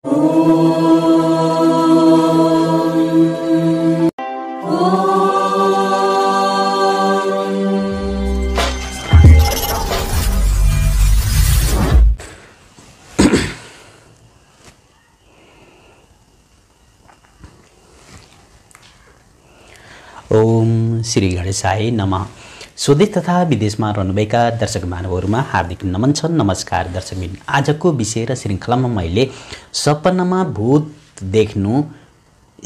ஓம் ஸ்ரீ கணேசாய் நமா स्वदेश तथा विदेशमा रहनुभएका दर्शक मानवहरूमा हार्दिक नमन छ नमस्कार दर्शकबिन आजको विषय र श्रृङ्खलामा मैले सपनामा भूत देख्नु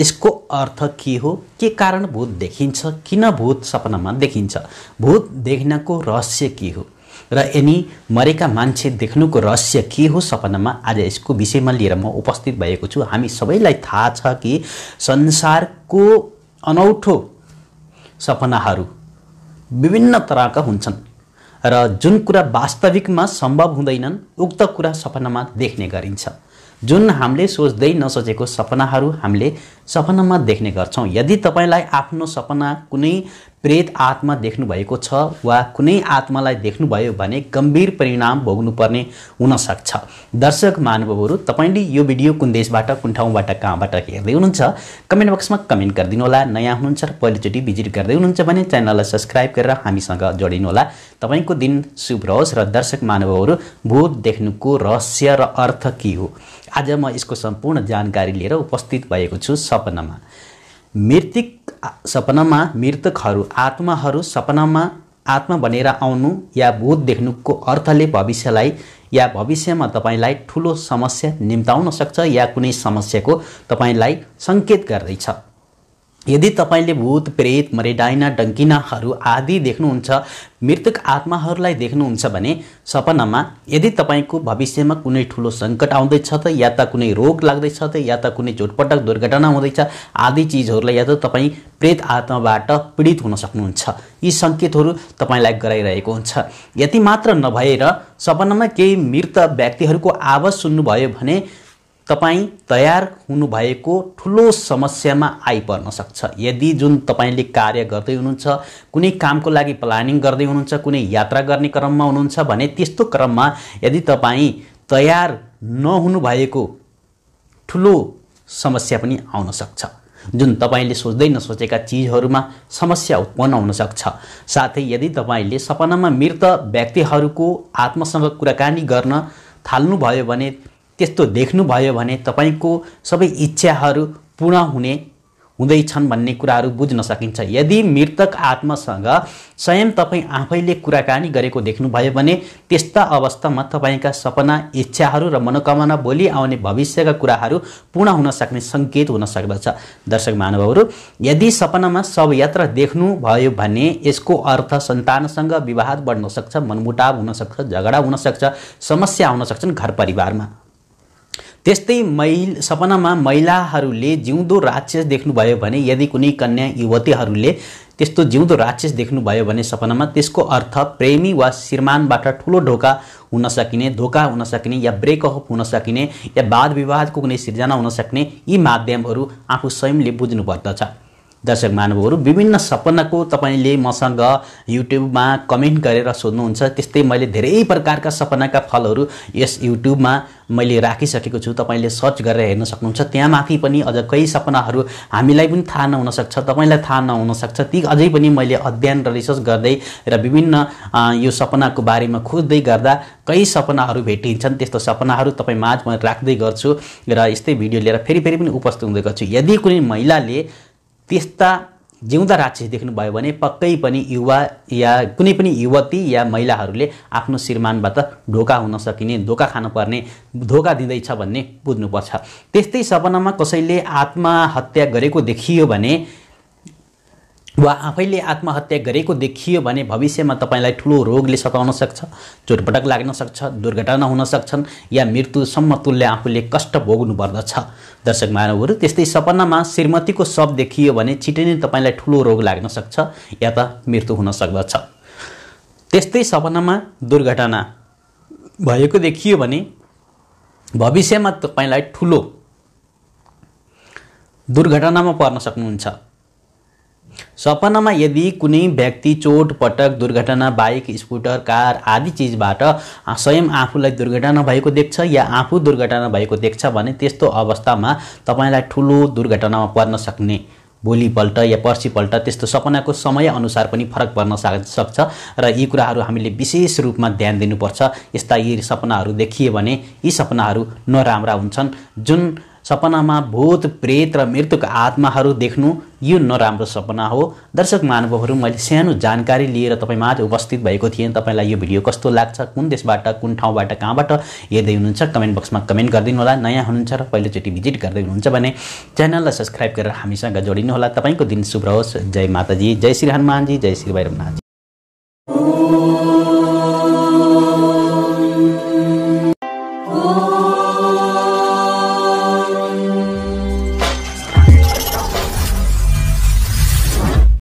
यसको अर्थ के हो के कारण भूत देखिन्छ किन भूत सपनामा देखिन्छ भूत देख्नको रहस्य के हो र यिनी मरेका मान्छे देख्नुको रहस्य के हो सपनामा आज यसको विषयमा लिएर म उपस्थित भएको छु हामी सबैलाई थाहा छ कि संसारको अनौठो सपनाहरू विभिन्न तरहका हुन्छन् र जुन कुरा वास्तविकमा सम्भव हुँदैनन् उक्त कुरा सपनामा देख्ने गरिन्छ जुन हामीले सोच्दै नसोचेको सपनाहरू हामीले सपनामा देख्ने गर्छौँ यदि तपाईँलाई आफ्नो सपना कुनै प्रेत आत्मा देख्नुभएको छ वा कुनै आत्मालाई देख्नुभयो भने गम्भीर परिणाम भोग्नुपर्ने हुनसक्छ दर्शक महानुभवहरू तपाईँले यो भिडियो कुन देशबाट कुन ठाउँबाट कहाँबाट हेर्दै हुनुहुन्छ कमेन्ट बक्समा कमेन्ट गरिदिनु होला नयाँ हुनुहुन्छ र पहिलोचोटि भिजिट गर्दै हुनुहुन्छ भने च्यानललाई सब्सक्राइब गरेर हामीसँग जोडिनुहोला तपाईँको दिन शुभ रहोस् र दर्शक महानुभवहरू भूत देख्नुको रहस्य र अर्थ के हो आज म यसको सम्पूर्ण जानकारी लिएर उपस्थित भएको छु सपनामा मृतिक सपनामा मृतकहरू आत्माहरू सपनामा आत्मा बनेर आउनु या भूत देख्नुको अर्थले भविष्यलाई या भविष्यमा तपाईँलाई ठुलो समस्या निम्ताउन सक्छ या कुनै समस्याको तपाईँलाई सङ्केत गर्दैछ यदि तपाईँले भूत प्रेत मरेडाइना डङ्किनाहरू आदि देख्नुहुन्छ मृतक आत्माहरूलाई देख्नुहुन्छ भने सपनामा यदि तपाईँको भविष्यमा कुनै ठुलो सङ्कट आउँदैछ त या त कुनै रोग लाग्दैछ त या त कुनै झोटपटक दुर्घटना हुँदैछ आदि चिजहरूलाई या त तपाईँ प्रेत आत्माबाट पीडित हुन सक्नुहुन्छ यी सङ्केतहरू तपाईँलाई गराइरहेको हुन्छ यति मात्र नभएर सपनामा केही मृत व्यक्तिहरूको आवाज सुन्नुभयो भने तपाईँ तयार हुनुभएको ठुलो समस्यामा आइपर्न सक्छ यदि जुन तपाईँले कार्य गर्दै हुनुहुन्छ कुनै कामको लागि प्लानिङ गर्दै हुनुहुन्छ कुनै यात्रा गर्ने क्रममा हुनुहुन्छ भने त्यस्तो क्रममा यदि तपाईँ तयार नहुनुभएको ठुलो समस्या पनि आउन सक्छ जुन तपाईँले सोच्दै नसोचेका चिजहरूमा समस्या उत्पन्न हुनसक्छ साथै यदि तपाईँले सपनामा मृत व्यक्तिहरूको आत्मसँग कुराकानी गर्न थाल्नुभयो भने त्यस्तो देख्नुभयो भने तपाईँको सबै इच्छाहरू पूर्ण हुने हुँदैछन् भन्ने कुराहरू बुझ्न सकिन्छ यदि मृतक आत्मासँग स्वयं तपाईँ आफैले कुराकानी गरेको देख्नुभयो भने त्यस्ता अवस्थामा तपाईँका सपना इच्छाहरू र मनोकामना भोलि आउने भविष्यका कुराहरू पूर्ण हुन सक्ने सङ्केत हुन सक्दछ दर्शक महानुभावहरू यदि सपनामा शवयात्रा देख्नुभयो भने यसको अर्थ सन्तानसँग विवाद बढ्न सक्छ मनमुटाव हुनसक्छ झगडा हुनसक्छ समस्या आउन सक्छन् घर परिवारमा त्यस्तै मै सपनामा महिलाहरूले जिउँदो राक्षस देख्नुभयो भने यदि कुनै कन्या युवतीहरूले त्यस्तो जिउँदो राक्षस देख्नुभयो भने सपनामा त्यसको अर्थ प्रेमी वा श्रीमानबाट ठुलो ढोका हुन सकिने धोका हुन सकिने या ब्रेकअप हुन सकिने या वाद विवादको कुनै सिर्जना हुन सक्ने यी माध्यमहरू आफू स्वयंले बुझ्नुपर्दछ दर्शक महानुभावहरू विभिन्न सपनाको तपाईँले मसँग युट्युबमा कमेन्ट गरेर सोध्नुहुन्छ त्यस्तै मैले धेरै प्रकारका सपनाका फलहरू यस युट्युबमा मैले राखिसकेको छु तपाईँले सर्च गरेर हेर्न सक्नुहुन्छ त्यहाँ माथि पनि अझ कई सपनाहरू हामीलाई पनि थाहा नहुनसक्छ तपाईँलाई थाहा नहुनसक्छ ती अझै पनि मैले अध्ययन र रिसर्च गर्दै र विभिन्न यो सपनाको बारेमा खोज्दै गर्दा कई सपनाहरू भेटिन्छन् त्यस्तो सपनाहरू तपाईँ माझ म राख्दै गर्छु र यस्तै भिडियो लिएर फेरि फेरि पनि उपस्थित हुँदै गर्छु यदि कुनै महिलाले त्यस्ता जिउँदा राक्षस देख्नुभयो भने पक्कै पनि युवा या कुनै पनि युवती या महिलाहरूले आफ्नो श्रीमानबाट ढोका हुन सकिने धोका खानुपर्ने धोका दिँदैछ भन्ने बुझ्नुपर्छ त्यस्तै सपनामा कसैले आत्महत्या गरेको देखियो भने वा आफैले आत्महत्या गरेको देखियो भने भविष्यमा तपाईँलाई ठुलो रोगले सताउन सक्छ चोटपटक लाग्न सक्छ दुर्घटना हुन सक्छन् या मृत्युसम्म तुल्य आफूले कष्ट भोग्नु पर्दछ दर्शक मानवहरू त्यस्तै सपनामा श्रीमतीको शब देखियो भने छिटै नै तपाईँलाई ठुलो रोग लाग्न सक्छ या त मृत्यु हुन सक्दछ त्यस्तै सपनामा दुर्घटना भएको देखियो भने भविष्यमा तपाईँलाई ठुलो दुर्घटनामा पर्न सक्नुहुन्छ सपनामा यदि कुनै व्यक्ति चोटपटक दुर्घटना बाइक स्कुटर कार आदि चिजबाट स्वयं आफूलाई दुर्घटना भएको देख्छ या आफू दुर्घटना भएको देख्छ भने त्यस्तो अवस्थामा तपाईँलाई ठुलो दुर्घटनामा पर्न सक्ने भोलिपल्ट या पर्सिपल्ट त्यस्तो सपनाको समयअनुसार पनि फरक पर्न सक्छ र यी कुराहरू हामीले विशेष रूपमा ध्यान दिनुपर्छ यस्ता यी सपनाहरू देखिए भने यी सपनाहरू नराम्रा हुन्छन् जुन सपनामा भूत प्रेत र मृत्युको आत्माहरू देख्नु यो नराम्रो सपना हो दर्शक महानुभवहरू मैले सानो जानकारी लिएर आज उपस्थित भएको थिएँ तपाईँलाई यो भिडियो कस्तो लाग्छ कुन देशबाट कुन ठाउँबाट कहाँबाट हेर्दै हुनुहुन्छ कमेन्ट बक्समा कमेन्ट गरिदिनु होला नयाँ हुनुहुन्छ र पहिलोचोटि भिजिट गर्दै हुनुहुन्छ भने च्यानललाई सब्सक्राइब गरेर हामीसँग जोडिनु होला तपाईँको दिन शुभ रहोस् जय माताजी जय श्री हनुमानजी जय श्री भैरवनाथजी